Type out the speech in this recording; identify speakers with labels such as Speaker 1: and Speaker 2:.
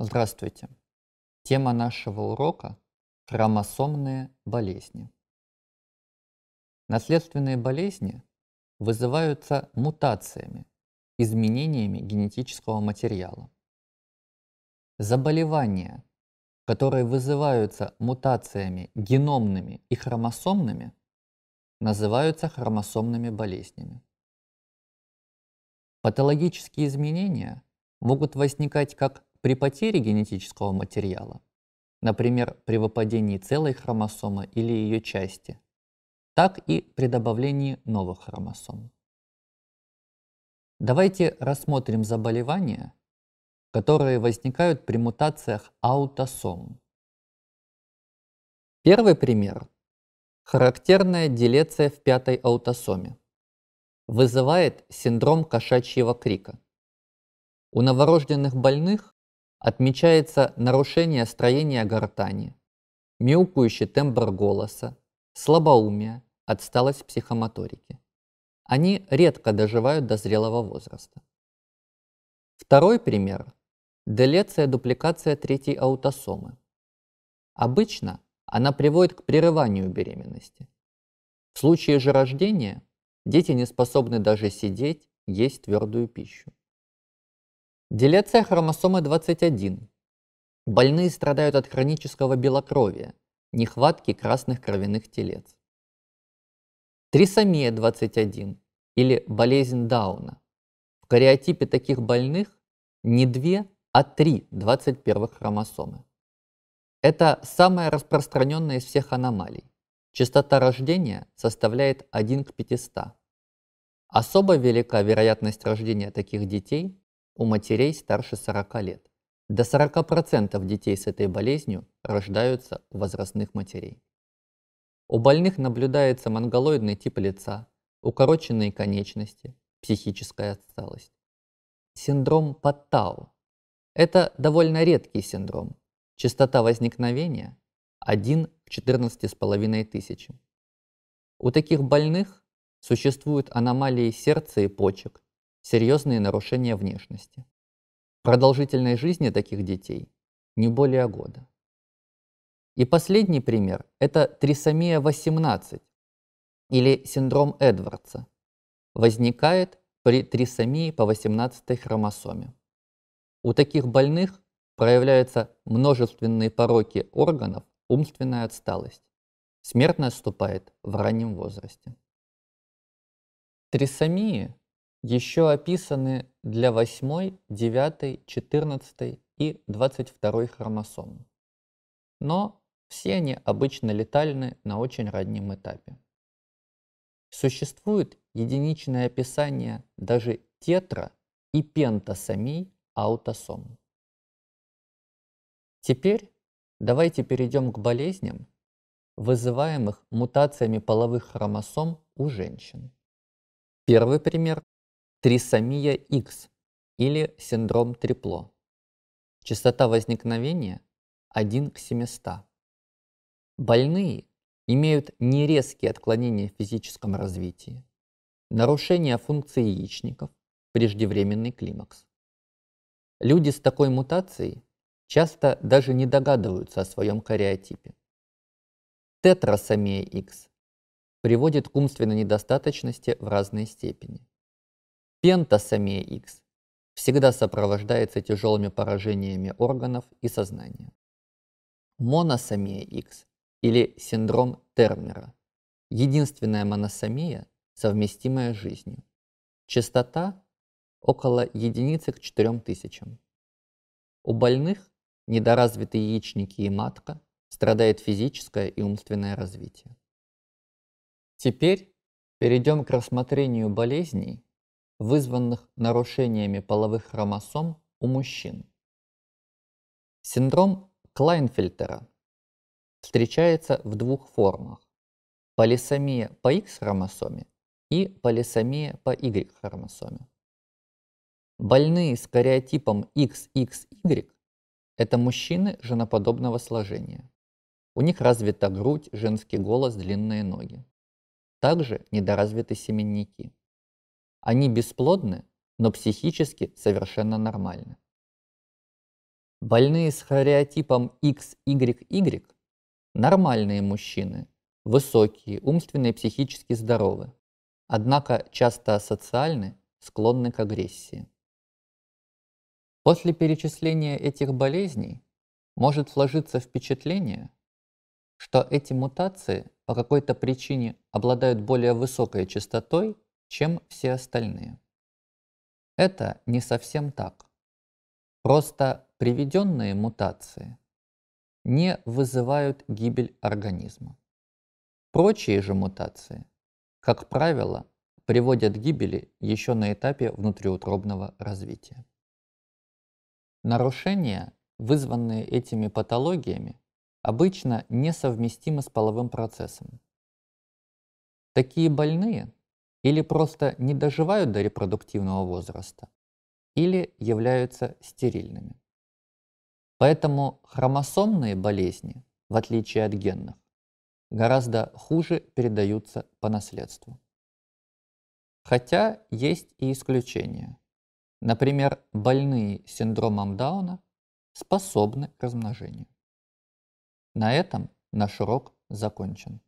Speaker 1: Здравствуйте! Тема нашего урока – хромосомные болезни. Наследственные болезни вызываются мутациями, изменениями генетического материала. Заболевания, которые вызываются мутациями геномными и хромосомными, называются хромосомными болезнями. Патологические изменения могут возникать как при потере генетического материала, например, при выпадении целой хромосомы или ее части, так и при добавлении новых хромосом. Давайте рассмотрим заболевания, которые возникают при мутациях аутосом. Первый пример – характерная делеция в пятой аутосоме. Вызывает синдром кошачьего крика. У новорожденных больных Отмечается нарушение строения гортани, мяукающий тембр голоса, слабоумие, отсталость психомоторики. Они редко доживают до зрелого возраста. Второй пример – делеция-дупликация третьей аутосомы. Обычно она приводит к прерыванию беременности. В случае же рождения дети не способны даже сидеть, есть твердую пищу. Делеция хромосомы 21. Больные страдают от хронического белокровия, нехватки красных кровяных телец. Трисомия 21 или болезнь Дауна. В кариотипе таких больных не 2, а 3 21 хромосомы. Это самая распространенная из всех аномалий. Частота рождения составляет 1 к 500. Особо велика вероятность рождения таких детей у матерей старше 40 лет. До 40% детей с этой болезнью рождаются у возрастных матерей. У больных наблюдается монголоидный тип лица, укороченные конечности, психическая отсталость. Синдром Паттау. Это довольно редкий синдром. Частота возникновения 1 в 14,5 тысячи. У таких больных существуют аномалии сердца и почек, серьезные нарушения внешности. Продолжительной жизни таких детей не более года. И последний пример – это трисомия 18 или синдром Эдвардса. Возникает при трисомии по 18 й хромосоме. У таких больных проявляются множественные пороки органов, умственная отсталость. Смерть наступает в раннем возрасте. Трисомии еще описаны для 8, 9, 14 и 22 хромосом. Но все они обычно летальны на очень раннем этапе. Существует единичное описание даже тетра и пентасомий аутосом. Теперь давайте перейдем к болезням, вызываемых мутациями половых хромосом у женщин. Первый пример трисомия X или синдром Трипло. Частота возникновения 1 к 700. Больные имеют нерезкие отклонения в физическом развитии, нарушение функции яичников, преждевременный климакс. Люди с такой мутацией часто даже не догадываются о своем кариотипе. Тетрасомия X приводит к умственной недостаточности в разной степени. Пентосомия X всегда сопровождается тяжелыми поражениями органов и сознания. Моносомия X или синдром Тернера – единственная моносомия, совместимая с жизнью. Частота – около единицы к четырем тысячам. У больных недоразвиты яичники и матка, страдает физическое и умственное развитие. Теперь перейдем к рассмотрению болезней, вызванных нарушениями половых хромосом у мужчин. Синдром Клайнфельтера встречается в двух формах – полисомия по X-хромосоме и полисомия по Y-хромосоме. Больные с кариотипом XXY – это мужчины женоподобного сложения. У них развита грудь, женский голос, длинные ноги. Также недоразвиты семенники – они бесплодны, но психически совершенно нормальны. Больные с хореотипом XYY – нормальные мужчины, высокие, умственные и психически здоровы, однако часто асоциальны, склонны к агрессии. После перечисления этих болезней может сложиться впечатление, что эти мутации по какой-то причине обладают более высокой частотой чем все остальные. Это не совсем так. Просто приведенные мутации не вызывают гибель организма. Прочие же мутации, как правило, приводят к гибели еще на этапе внутриутробного развития. Нарушения, вызванные этими патологиями, обычно несовместимы с половым процессом. Такие больные или просто не доживают до репродуктивного возраста, или являются стерильными. Поэтому хромосомные болезни, в отличие от генных, гораздо хуже передаются по наследству. Хотя есть и исключения. Например, больные синдромом Дауна способны к размножению. На этом наш урок закончен.